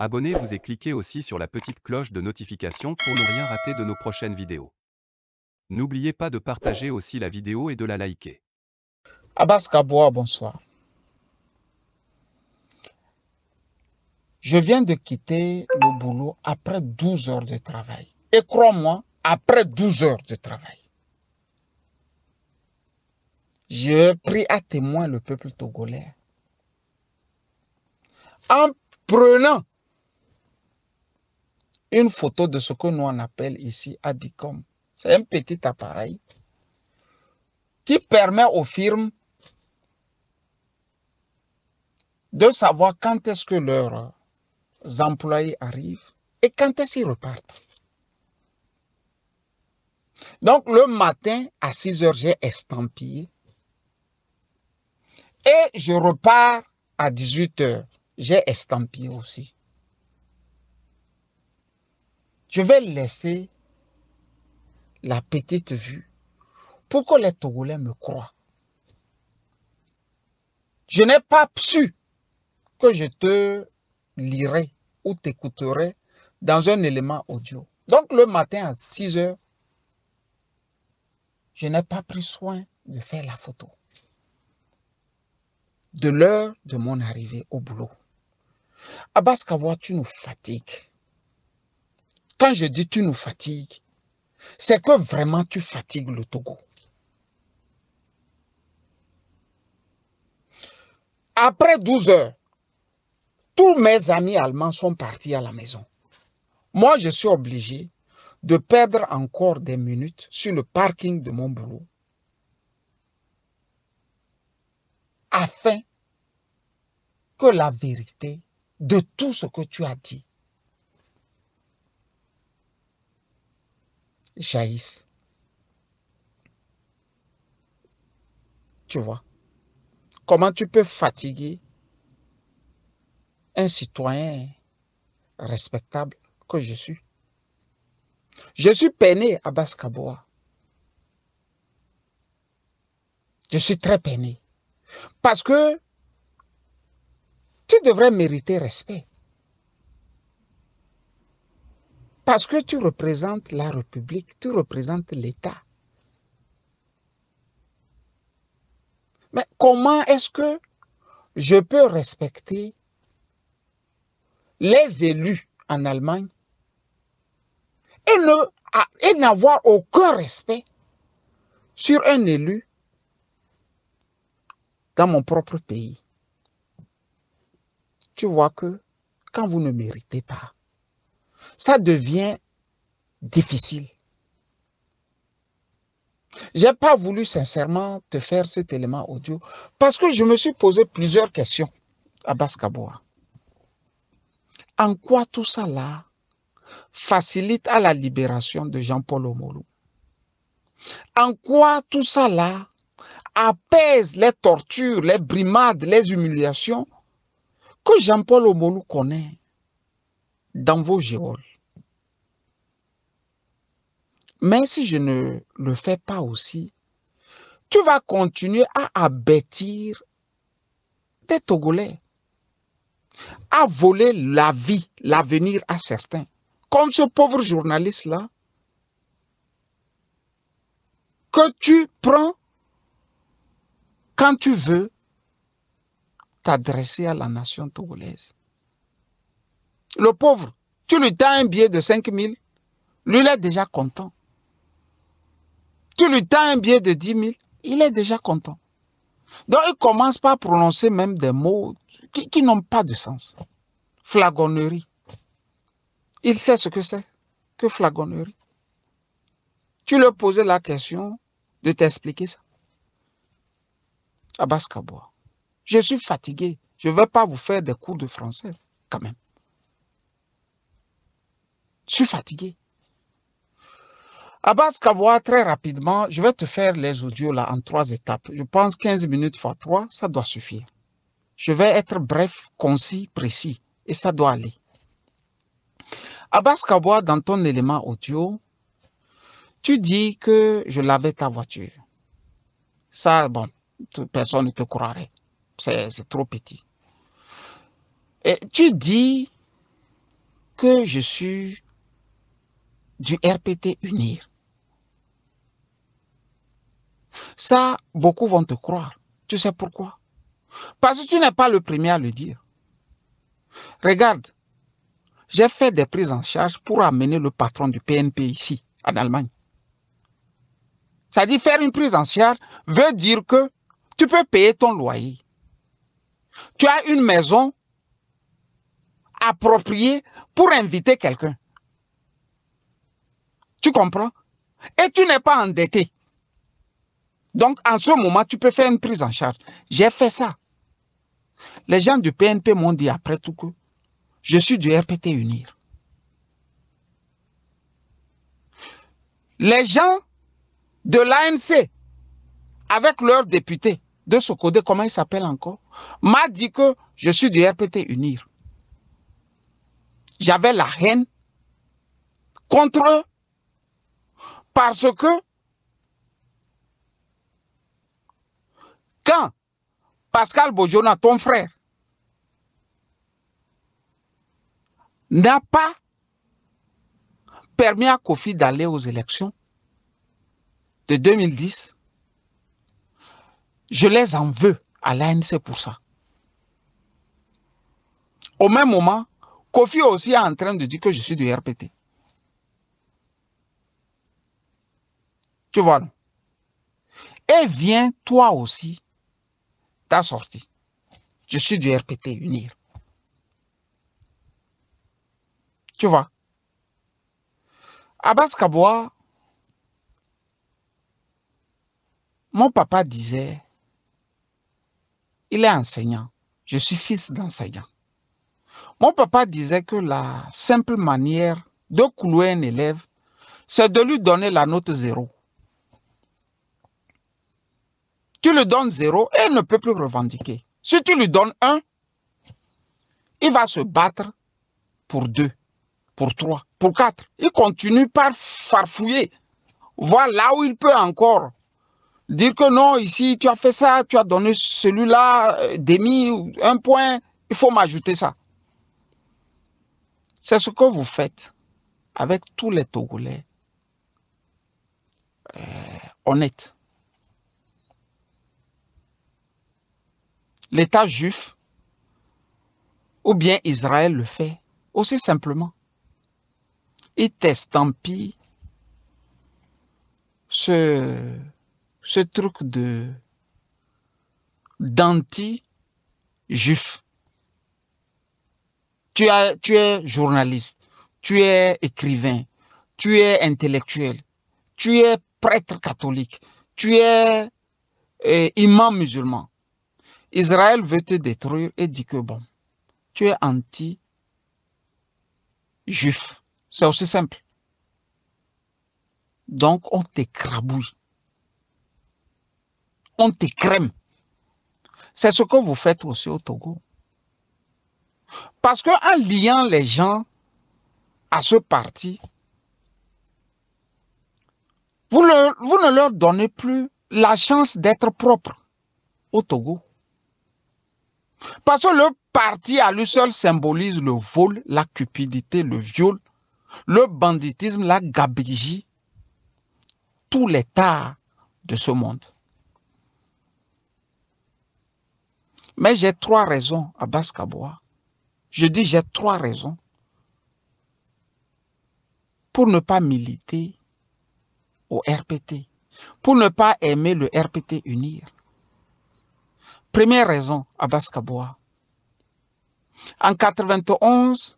Abonnez-vous et cliquez aussi sur la petite cloche de notification pour ne rien rater de nos prochaines vidéos. N'oubliez pas de partager aussi la vidéo et de la liker. Abbas Kaboua, bonsoir. Je viens de quitter le boulot après 12 heures de travail. Et crois-moi, après 12 heures de travail, j'ai pris à témoin le peuple togolais en prenant une photo de ce que nous on appelle ici ADICOM. C'est un petit appareil qui permet aux firmes de savoir quand est-ce que leurs employés arrivent et quand est-ce qu'ils repartent. Donc, le matin, à 6 heures, j'ai estampillé. Et je repars à 18 heures. J'ai estampillé aussi. Je vais laisser la petite vue pour que les Togolais me croient. Je n'ai pas su que je te lirai ou t'écouterai dans un élément audio. Donc le matin à 6 heures, je n'ai pas pris soin de faire la photo de l'heure de mon arrivée au boulot. Abbas Kawa, tu nous fatigues. Quand je dis tu nous fatigues, c'est que vraiment tu fatigues le Togo. Après 12 heures, tous mes amis allemands sont partis à la maison. Moi, je suis obligé de perdre encore des minutes sur le parking de mon boulot afin que la vérité de tout ce que tu as dit jaillissent. Tu vois Comment tu peux fatiguer un citoyen respectable que je suis Je suis peiné à Baskaboa. Je suis très peiné. Parce que tu devrais mériter respect. Parce que tu représentes la République, tu représentes l'État. Mais comment est-ce que je peux respecter les élus en Allemagne et n'avoir aucun respect sur un élu dans mon propre pays. Tu vois que quand vous ne méritez pas, ça devient difficile. Je n'ai pas voulu sincèrement te faire cet élément audio parce que je me suis posé plusieurs questions à Bascaboa. En quoi tout ça là facilite à la libération de Jean-Paul Omolou En quoi tout ça là apaise les tortures, les brimades, les humiliations que Jean-Paul Omolou connaît dans vos géoles. Mais si je ne le fais pas aussi, tu vas continuer à abêtir des Togolais, à voler la vie, l'avenir à certains. Comme ce pauvre journaliste-là, que tu prends quand tu veux t'adresser à la nation togolaise. Le pauvre, tu lui tends un billet de 5 000, lui, il est déjà content. Tu lui tends un billet de 10 000, il est déjà content. Donc, il commence par prononcer même des mots qui, n'ont pas de sens. Flagonnerie. Il sait ce que c'est que flagonnerie. Tu lui posais la question de t'expliquer ça. Abbas Kaboua, je suis fatigué. Je ne vais pas vous faire des cours de français, quand même. Je suis fatigué. Abbas Kabwa, très rapidement, je vais te faire les audios là en trois étapes. Je pense 15 minutes fois 3, ça doit suffire. Je vais être bref, concis, précis, et ça doit aller. Abbas Kabwa, dans ton élément audio, tu dis que je lavais ta voiture. Ça, bon, personne ne te croirait. C'est trop petit. Et tu dis que je suis du RPT Unir. Ça, beaucoup vont te croire. Tu sais pourquoi Parce que tu n'es pas le premier à le dire. Regarde, j'ai fait des prises en charge pour amener le patron du PNP ici, en Allemagne. Ça dit, faire une prise en charge veut dire que tu peux payer ton loyer. Tu as une maison appropriée pour inviter quelqu'un. Tu comprends Et tu n'es pas endetté. Donc, en ce moment, tu peux faire une prise en charge. J'ai fait ça. Les gens du PNP m'ont dit après tout que je suis du RPT Unir. Les gens de l'ANC, avec leur député de ce côté, comment il s'appelle encore, m'a dit que je suis du RPT Unir. J'avais la haine contre eux. Parce que quand Pascal Bojona, ton frère, n'a pas permis à Kofi d'aller aux élections de 2010, je les en veux à l'ANC pour ça. Au même moment, Kofi aussi est en train de dire que je suis du RPT. Tu vois. Et viens toi aussi ta sortie. Je suis du RPT Unir. Tu vois. Abbas mon papa disait, il est enseignant, je suis fils d'enseignant. Mon papa disait que la simple manière de couler un élève, c'est de lui donner la note zéro. Tu lui donnes zéro et il ne peut plus revendiquer. Si tu lui donnes un, il va se battre pour deux, pour trois, pour quatre. Il continue par farfouiller, voir là où il peut encore. Dire que non, ici, tu as fait ça, tu as donné celui-là, euh, demi, un point, il faut m'ajouter ça. C'est ce que vous faites avec tous les Togolais Honnête. Euh, honnêtes. l'État juif ou bien Israël le fait, aussi simplement. Il t'estampille ce, ce truc de d'anti-juif. Tu, tu es journaliste, tu es écrivain, tu es intellectuel, tu es prêtre catholique, tu es euh, imam musulman, Israël veut te détruire et dit que bon, tu es anti-juif. C'est aussi simple. Donc on t'écrabouille. On t'écrème. C'est ce que vous faites aussi au Togo. Parce qu'en liant les gens à ce parti, vous, vous ne leur donnez plus la chance d'être propre au Togo. Parce que le parti à lui seul symbolise le vol, la cupidité, le viol, le banditisme, la gabigie, tous les de ce monde. Mais j'ai trois raisons à Baskaboa. Je dis j'ai trois raisons pour ne pas militer au RPT, pour ne pas aimer le RPT unir. Première raison, à Baskaboua. En 91,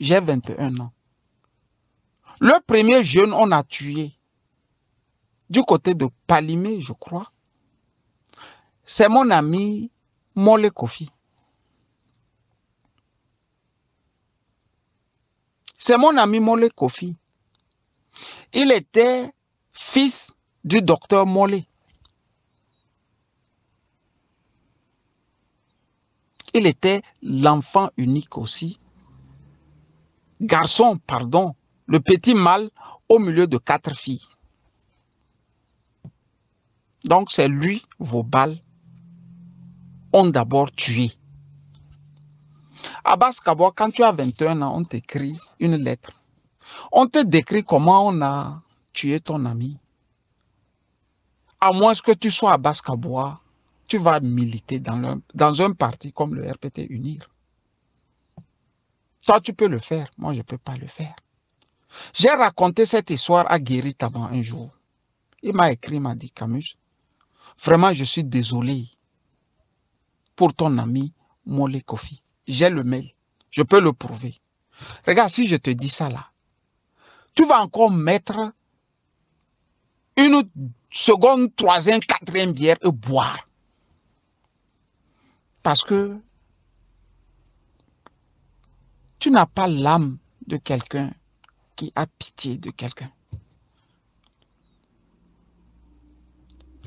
j'ai 21 ans. Le premier jeune, on a tué. Du côté de Palimé, je crois. C'est mon ami molé Kofi. C'est mon ami molé Kofi. Il était fils du docteur Mole. Il était l'enfant unique aussi. Garçon, pardon, le petit mâle au milieu de quatre filles. Donc c'est lui, vos balles ont d'abord tué. Abbas Kabor, quand tu as 21 ans, on t'écrit une lettre. On te décrit comment on a tué ton ami. À moins que tu sois Abbas Kaboua, tu vas militer dans, dans un parti comme le RPT Unir. Toi, tu peux le faire. Moi, je ne peux pas le faire. J'ai raconté cette histoire à Guérit avant un jour. Il m'a écrit, m'a dit, Camus, vraiment, je suis désolé pour ton ami Molé Kofi. J'ai le mail. Je peux le prouver. Regarde, si je te dis ça là, tu vas encore mettre une seconde, troisième, quatrième bière et boire. Parce que tu n'as pas l'âme de quelqu'un qui a pitié de quelqu'un.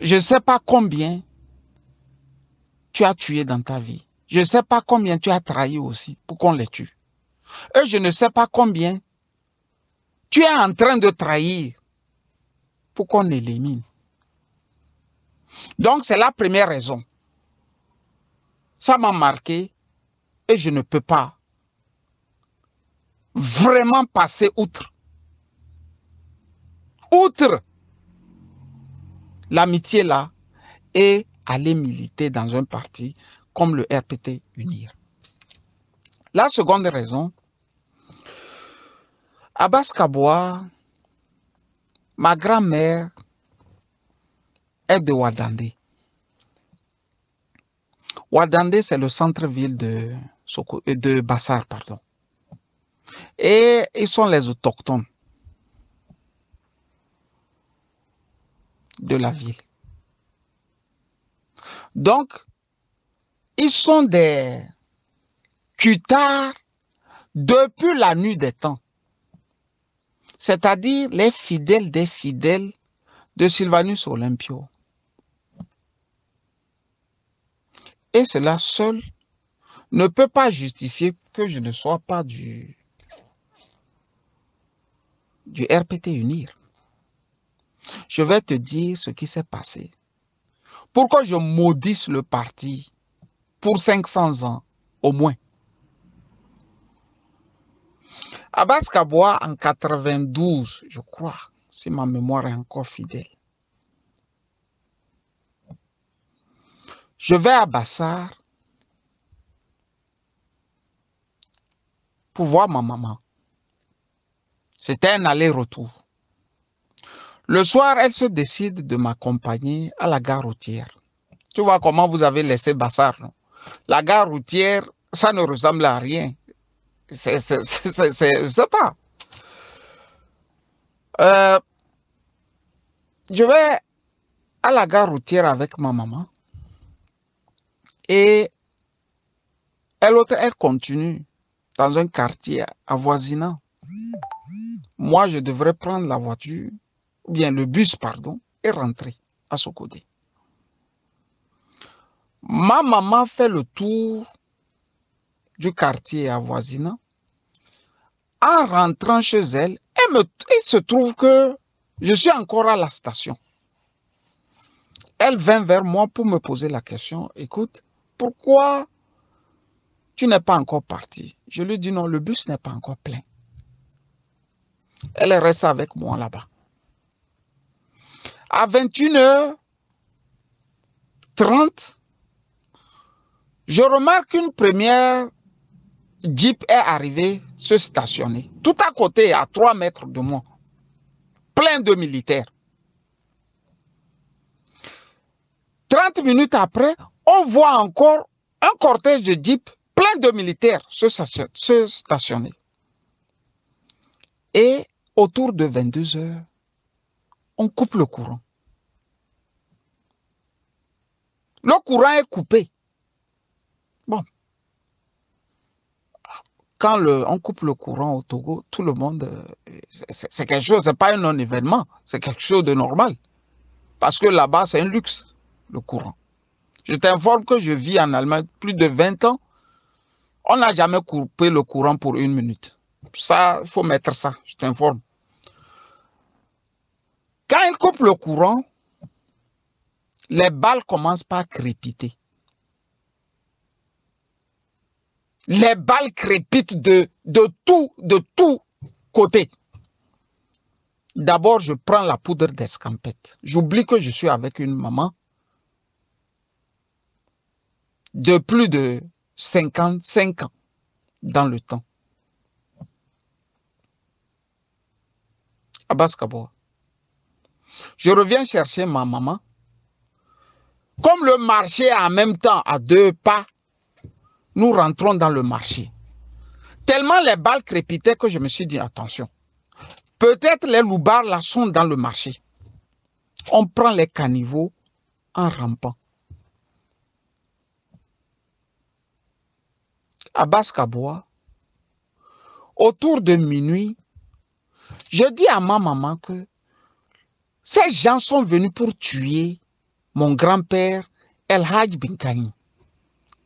Je ne sais pas combien tu as tué dans ta vie. Je ne sais pas combien tu as trahi aussi pour qu'on les tue. Et je ne sais pas combien tu es en train de trahir pour qu'on élimine. Donc, c'est la première raison ça m'a marqué et je ne peux pas vraiment passer outre. Outre l'amitié là et aller militer dans un parti comme le RPT Unir. La seconde raison, à Kaboua, ma grand-mère est de Wadandé. Ouadande, c'est le centre-ville de, euh, de Bassar. Pardon. Et ils sont les autochtones de la ville. Donc, ils sont des cutards depuis la nuit des temps. C'est-à-dire les fidèles des fidèles de Sylvanus Olympio. Et cela seul ne peut pas justifier que je ne sois pas du, du RPT Unir. Je vais te dire ce qui s'est passé. Pourquoi je maudisse le parti pour 500 ans au moins Abbas Kaboua, en 92, je crois, si ma mémoire est encore fidèle, Je vais à Bassar pour voir ma maman. C'était un aller-retour. Le soir, elle se décide de m'accompagner à la gare routière. Tu vois comment vous avez laissé Bassar. Non? La gare routière, ça ne ressemble à rien. C'est, pas. Euh, je vais à la gare routière avec ma maman. Et elle, continue dans un quartier avoisinant. Moi, je devrais prendre la voiture, ou bien le bus, pardon, et rentrer à ce côté. Ma maman fait le tour du quartier avoisinant. En rentrant chez elle, il se trouve que je suis encore à la station. Elle vient vers moi pour me poser la question, écoute, pourquoi tu n'es pas encore parti Je lui dis non, le bus n'est pas encore plein. Elle reste avec moi là-bas. À 21h30, je remarque une première Jeep est arrivée se stationner, tout à côté, à 3 mètres de moi, plein de militaires. 30 minutes après, on voit encore un cortège de jeeps plein de militaires se, stationner. Et autour de 22 heures, on coupe le courant. Le courant est coupé. Bon. Quand on coupe le courant au Togo, tout le monde, euh, c'est quelque chose, ce n'est pas un non-événement, c'est quelque chose de normal. Parce que là-bas, c'est un luxe le courant. Je t'informe que je vis en Allemagne plus de 20 ans. On n'a jamais coupé le courant pour une minute. Ça, il faut mettre ça, je t'informe. Quand ils coupe le courant, les balles commencent par crépiter. Les balles crépitent de, de tout, de tous côtés. D'abord, je prends la poudre d'escampette. J'oublie que je suis avec une maman de plus de 55 ans dans le temps. Abbas Kaboa. Je reviens chercher ma maman. Comme le marché en même temps à deux pas, nous rentrons dans le marché. Tellement les balles crépitaient que je me suis dit, attention, peut-être les loupards là sont dans le marché. On prend les caniveaux en rampant. à Baskabois, autour de minuit, je dis à ma maman que ces gens sont venus pour tuer mon grand-père El Haj Binkani.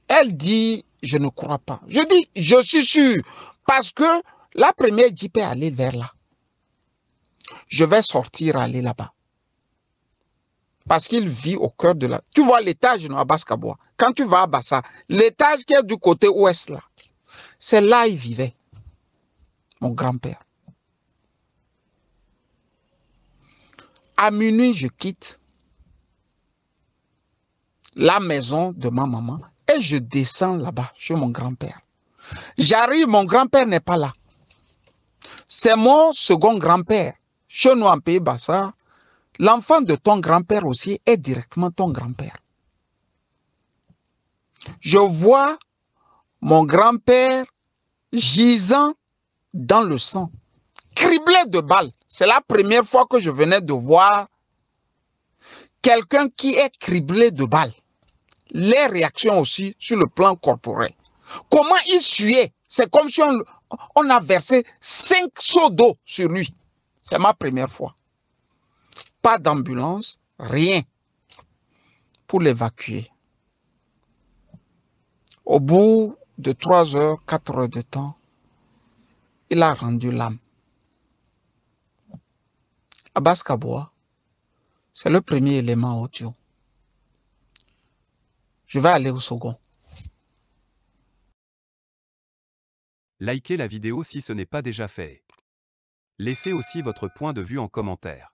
Elle dit, je ne crois pas. Je dis, je suis sûr, parce que la première jeep est allée vers là. Je vais sortir aller là-bas parce qu'il vit au cœur de la... Tu vois l'étage non, à Quand tu vas à Bassa, l'étage qui est du côté ouest là, c'est là il vivait, mon grand-père. À minuit, je quitte la maison de ma maman et je descends là-bas chez mon grand-père. J'arrive, mon grand-père n'est pas là. C'est mon second grand-père. Chez nous en Pays Bassa, L'enfant de ton grand-père aussi est directement ton grand-père. Je vois mon grand-père gisant dans le sang, criblé de balles. C'est la première fois que je venais de voir quelqu'un qui est criblé de balles. Les réactions aussi sur le plan corporel. Comment il suait C'est comme si on, a versé cinq seaux d'eau sur lui. C'est ma première fois pas d'ambulance, rien pour l'évacuer. Au bout de 3 heures, 4 heures de temps, il a rendu l'âme. Abbas Kaboua, c'est le premier élément audio. Je vais aller au second. Likez la vidéo si ce n'est pas déjà fait. Laissez aussi votre point de vue en commentaire.